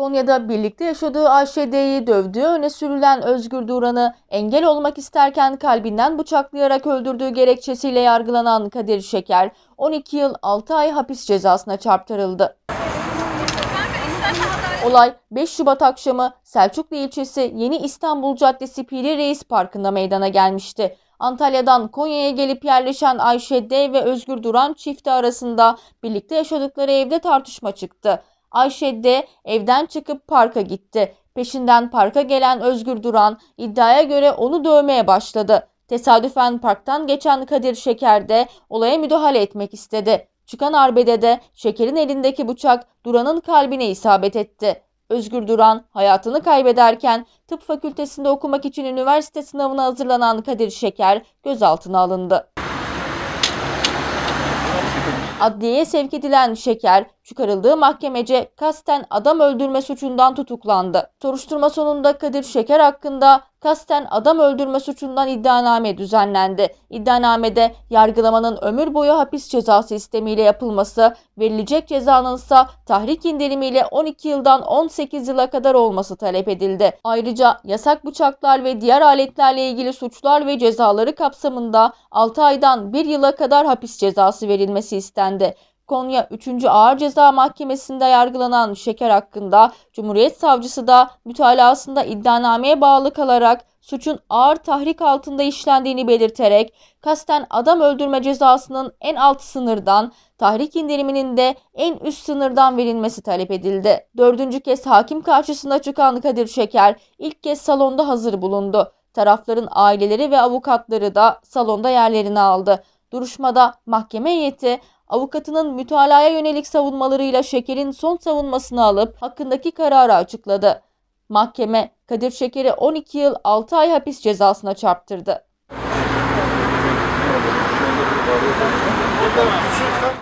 Konya'da birlikte yaşadığı Ayşe AŞD'yi dövdüğü öne sürülen Özgür Duran'ı engel olmak isterken kalbinden bıçaklayarak öldürdüğü gerekçesiyle yargılanan Kadir Şeker 12 yıl 6 ay hapis cezasına çarptırıldı. Olay 5 Şubat akşamı Selçuklu ilçesi Yeni İstanbul Caddesi Piri Reis Parkı'nda meydana gelmişti. Antalya'dan Konya'ya gelip yerleşen Ayşe D ve Özgür Duran çifti arasında birlikte yaşadıkları evde tartışma çıktı. Ayşe de evden çıkıp parka gitti. Peşinden parka gelen Özgür Duran iddiaya göre onu dövmeye başladı. Tesadüfen parktan geçen Kadir Şeker de olaya müdahale etmek istedi. Çıkan arbedede Şeker'in elindeki bıçak Duran'ın kalbine isabet etti. Özgür Duran hayatını kaybederken tıp fakültesinde okumak için üniversite sınavına hazırlanan Kadir Şeker gözaltına alındı. Adliyeye sevk edilen Şeker çıkarıldığı mahkemece kasten adam öldürme suçundan tutuklandı. Soruşturma sonunda Kadir Şeker hakkında kasten adam öldürme suçundan iddianame düzenlendi. İddianamede yargılamanın ömür boyu hapis cezası sistemiyle yapılması, verilecek cezanın ise tahrik indirimiyle 12 yıldan 18 yıla kadar olması talep edildi. Ayrıca yasak bıçaklar ve diğer aletlerle ilgili suçlar ve cezaları kapsamında 6 aydan 1 yıla kadar hapis cezası verilmesi istendi. Konya 3. Ağır Ceza Mahkemesi'nde yargılanan Şeker hakkında Cumhuriyet Savcısı da mütalasında iddianameye bağlı kalarak suçun ağır tahrik altında işlendiğini belirterek kasten adam öldürme cezasının en alt sınırdan, tahrik indiriminin de en üst sınırdan verilmesi talep edildi. Dördüncü kez hakim karşısında çıkan Kadir Şeker ilk kez salonda hazır bulundu. Tarafların aileleri ve avukatları da salonda yerlerini aldı. Duruşmada mahkeme heyeti avukatının mütalaya yönelik savunmalarıyla Şeker'in son savunmasını alıp hakkındaki kararı açıkladı. Mahkeme Kadir Şeker'i 12 yıl 6 ay hapis cezasına çarptırdı.